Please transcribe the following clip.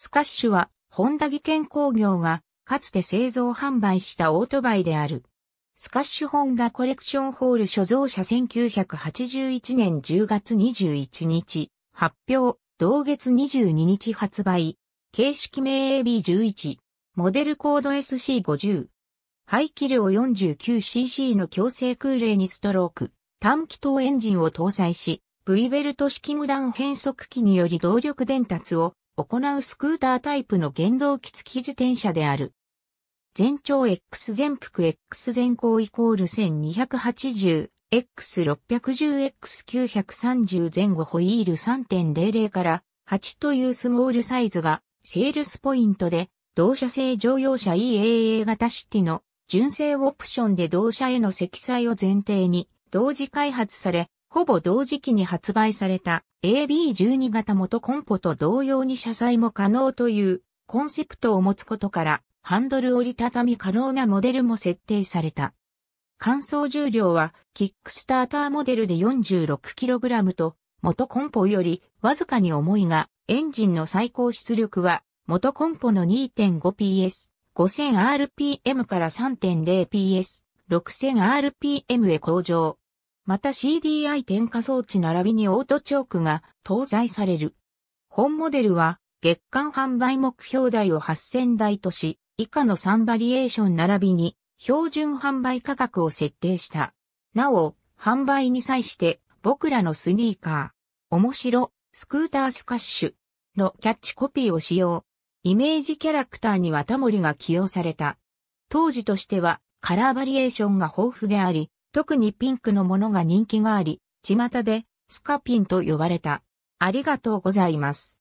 スカッシュは、ホンダ技研工業が、かつて製造販売したオートバイである。スカッシュホンダコレクションホール所蔵者1981年10月21日、発表、同月22日発売、形式名 AB11、モデルコード SC50。排気量 49cc の強制空冷にストローク、短気筒エンジンを搭載し、V ベルト式無断変速機により動力伝達を行うスクータータイプの原動機付き自転車である。全長 X 全幅 X 全高イコール 1280X610X930 前後ホイール3.00から8というスモールサイズがセールスポイントで同社製乗用車 EAA 型シティの純正オプションで同社への積載を前提に同時開発されほぼ同時期に発売された AB12 型元コンポと同様に車載も可能というコンセプトを持つことからハンドル折りたたみ可能なモデルも設定された。乾燥重量はキックスターターモデルで 46kg と元コンポよりわずかに重いがエンジンの最高出力は元コンポの 2.5PS、5000rpm から 3.0PS、6000rpm へ向上。また CDI 点火装置並びにオートチョークが搭載される。本モデルは月間販売目標台を8000台とし、以下の3バリエーション並びに標準販売価格を設定した。なお、販売に際して僕らのスニーカー、面白、スクータースカッシュのキャッチコピーを使用。イメージキャラクターにはタモリが起用された。当時としてはカラーバリエーションが豊富であり、特にピンクのものが人気があり、巷でスカピンと呼ばれた。ありがとうございます。